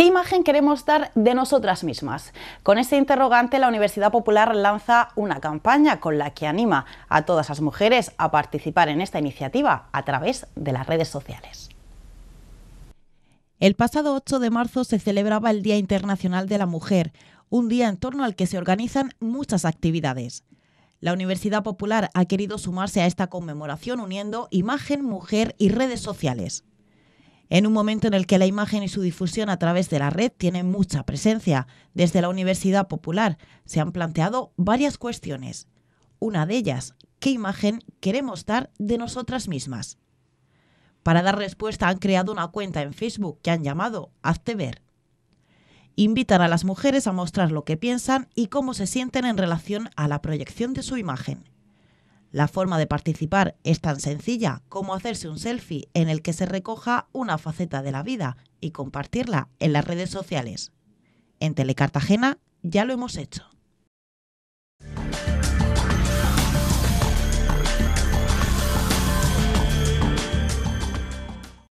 ¿Qué imagen queremos dar de nosotras mismas? Con este interrogante, la Universidad Popular lanza una campaña con la que anima a todas las mujeres a participar en esta iniciativa a través de las redes sociales. El pasado 8 de marzo se celebraba el Día Internacional de la Mujer, un día en torno al que se organizan muchas actividades. La Universidad Popular ha querido sumarse a esta conmemoración uniendo imagen, mujer y redes sociales. En un momento en el que la imagen y su difusión a través de la red tienen mucha presencia, desde la Universidad Popular se han planteado varias cuestiones. Una de ellas, ¿qué imagen queremos dar de nosotras mismas? Para dar respuesta han creado una cuenta en Facebook que han llamado Hazte Ver. Invitan a las mujeres a mostrar lo que piensan y cómo se sienten en relación a la proyección de su imagen. La forma de participar es tan sencilla como hacerse un selfie en el que se recoja una faceta de la vida y compartirla en las redes sociales. En Telecartagena ya lo hemos hecho.